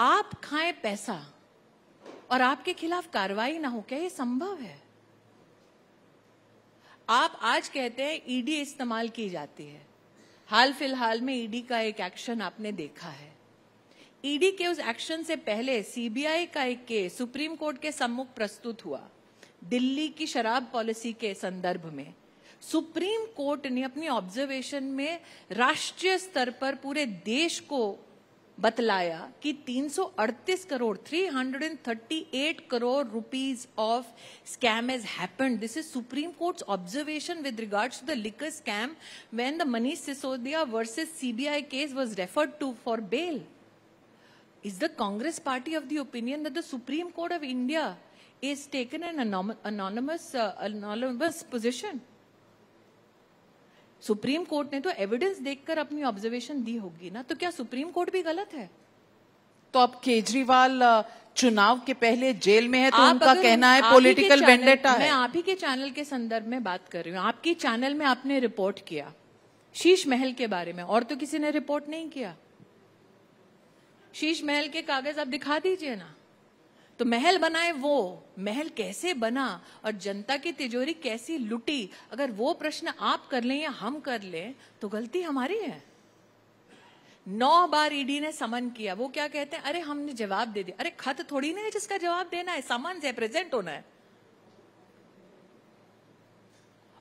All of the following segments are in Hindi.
आप खाएं पैसा और आपके खिलाफ कार्रवाई ना हो क्या ये संभव है आप आज कहते हैं ईडी e इस्तेमाल की जाती है हाल फिलहाल में ईडी e का एक एक्शन आपने देखा है ईडी e के उस एक्शन से पहले सीबीआई का एक केस सुप्रीम कोर्ट के सम्मुख प्रस्तुत हुआ दिल्ली की शराब पॉलिसी के संदर्भ में सुप्रीम कोर्ट ने अपनी ऑब्जर्वेशन में राष्ट्रीय स्तर पर पूरे देश को बतलाया कि 338 crore 338 crore rupees of scam has happened this is Supreme Court's observation with regards to the liquor scam when the Manish Sisodia versus CBI case was referred to for bail is the Congress party of the opinion that the Supreme Court of India is taken an anonymous anonymous position Supreme Court ने तो एविडेंस देखकर अपनी ऑब्जर्वेशन दी होगी ना तो क्या सुप्रीम कोर्ट भी गलत है तो अब केजरीवाल चुनाव के पहले जेल में है तो उनका कहना है पॉलिटिकल वेंडेटा मैं आप ही के चैनल के संदर्भ में बात कर रही हूँ आपके चैनल में आपने रिपोर्ट किया शीश महल के बारे में और तो किसी ने रिपोर्ट नहीं किया शीश महल के कागज आप दिखा दीजिए ना तो महल बनाए वो महल कैसे बना और जनता की तिजोरी कैसी लुटी अगर वो प्रश्न आप कर लें या हम कर लें तो गलती हमारी है नौ बार ईडी e ने समन किया वो क्या कहते हैं अरे हमने जवाब दे दिया अरे खत थोड़ी नहीं है जिसका जवाब देना है समन है प्रेजेंट होना है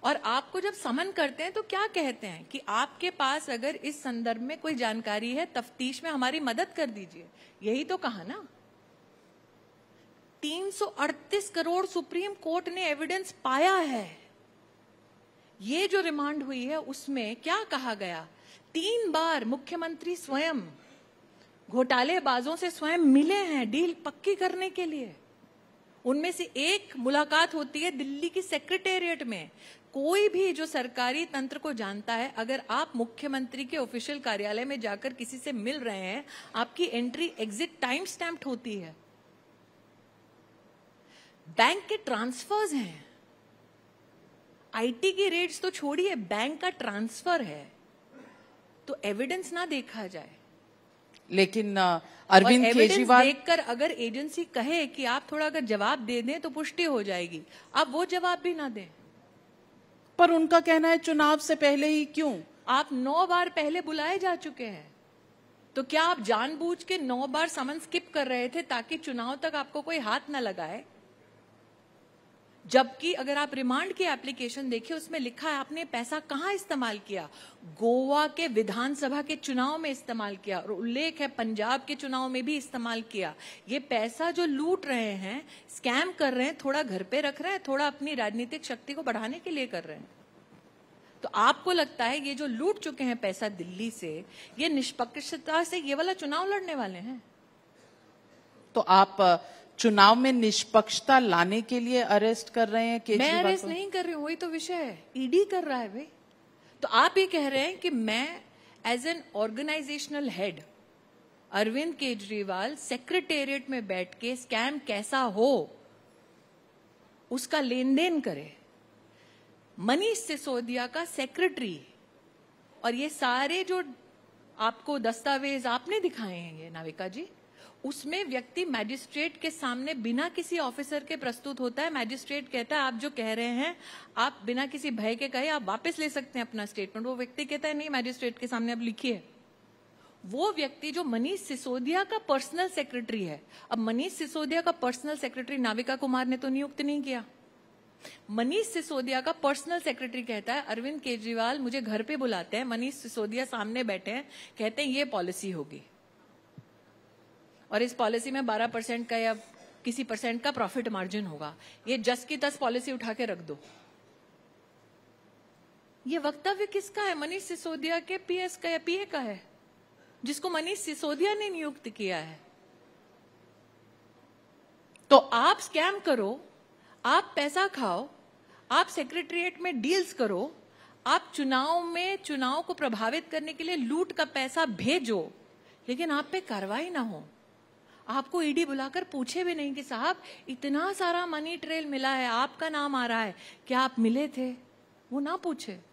और आपको जब समन करते हैं तो क्या कहते हैं कि आपके पास अगर इस संदर्भ में कोई जानकारी है तफ्तीश में हमारी मदद कर दीजिए यही तो कहा ना 338 करोड़ सुप्रीम कोर्ट ने एविडेंस पाया है ये जो रिमांड हुई है उसमें क्या कहा गया तीन बार मुख्यमंत्री स्वयं घोटालेबाजों से स्वयं मिले हैं डील पक्की करने के लिए उनमें से एक मुलाकात होती है दिल्ली की सेक्रेटेरिएट में कोई भी जो सरकारी तंत्र को जानता है अगर आप मुख्यमंत्री के ऑफिशियल कार्यालय में जाकर किसी से मिल रहे हैं आपकी एंट्री एग्जिट टाइम स्टैम्प होती है बैंक के ट्रांसफर्स हैं आईटी के रेट्स तो छोड़िए बैंक का ट्रांसफर है तो एविडेंस ना देखा जाए लेकिन अरविंद केजरीवाल देखकर अगर एजेंसी कहे कि आप थोड़ा अगर जवाब दे दें तो पुष्टि हो जाएगी आप वो जवाब भी ना दें पर उनका कहना है चुनाव से पहले ही क्यों आप नौ बार पहले बुलाए जा चुके हैं तो क्या आप जानबूझ के नौ बार समन स्किप कर रहे थे ताकि चुनाव तक आपको कोई हाथ ना लगाए जबकि अगर आप रिमांड की एप्लीकेशन देखिए उसमें लिखा है आपने पैसा कहाँ इस्तेमाल किया गोवा के विधानसभा के चुनाव में इस्तेमाल किया और उल्लेख है पंजाब के चुनाव में भी इस्तेमाल किया ये पैसा जो लूट रहे हैं स्कैम कर रहे हैं थोड़ा घर पे रख रहे हैं थोड़ा अपनी राजनीतिक शक्ति को बढ़ाने के लिए कर रहे हैं तो आपको लगता है ये जो लूट चुके हैं पैसा दिल्ली से ये निष्पक्षता से ये वाला चुनाव लड़ने वाले हैं तो आप चुनाव में निष्पक्षता लाने के लिए अरेस्ट कर रहे हैं केजरीवाल मैं अरेस्ट नहीं कर रही हूँ वही तो विषय है ईडी कर रहा है भाई तो आप ये कह रहे हैं कि मैं as an organisational head Arvind Kejriwal secretariat में बैठ के स्कैम कैसा हो उसका लेन देन करे मनीष सिसोदिया का सेक्रेटरी और ये सारे जो आपको दस्तावेज आपने दिखाए हैं ये नाविका जी उसमें व्यक्ति मैजिस्ट्रेट के सामने बिना किसी ऑफिसर के प्रस्तुत होता है मैजिस्ट्रेट कहता है आप जो कह रहे हैं आप बिना किसी भय के कहे आप वापस ले सकते हैं अपना स्टेटमेंट वो व्यक्ति कहता है नहीं मैजिस्ट्रेट के सामने अब लिखिए वो व्यक्ति जो मनीष सिसोदिया का पर्सनल सेक्रेटरी है अब मनीष सिसोदिया का पर्सनल सेक्रेटरी नाविका कुमार ने तो नियुक्त नहीं किया मनीष सिसोदिया का पर्सनल सेक्रेटरी कहता है अरविंद केजरीवाल मुझे घर पे बुलाते हैं मनीष सिसोदिया सामने बैठे हैं कहते हैं ये पॉलिसी होगी और इस पॉलिसी में 12 परसेंट का या किसी परसेंट का प्रॉफिट मार्जिन होगा ये जस की तस पॉलिसी उठा के रख दो ये वक्तव्य किसका है मनीष सिसोदिया के पीएस का या पीए का है जिसको मनीष सिसोदिया ने नियुक्त किया है तो आप स्कैम करो आप पैसा खाओ आप सेक्रेटरिएट में डील्स करो आप चुनाव में चुनाव को प्रभावित करने के लिए लूट का पैसा भेजो लेकिन आप पे कार्रवाई ना हो आपको ईडी बुलाकर पूछे भी नहीं कि साहब इतना सारा मनी ट्रेल मिला है आपका नाम आ रहा है क्या आप मिले थे वो ना पूछे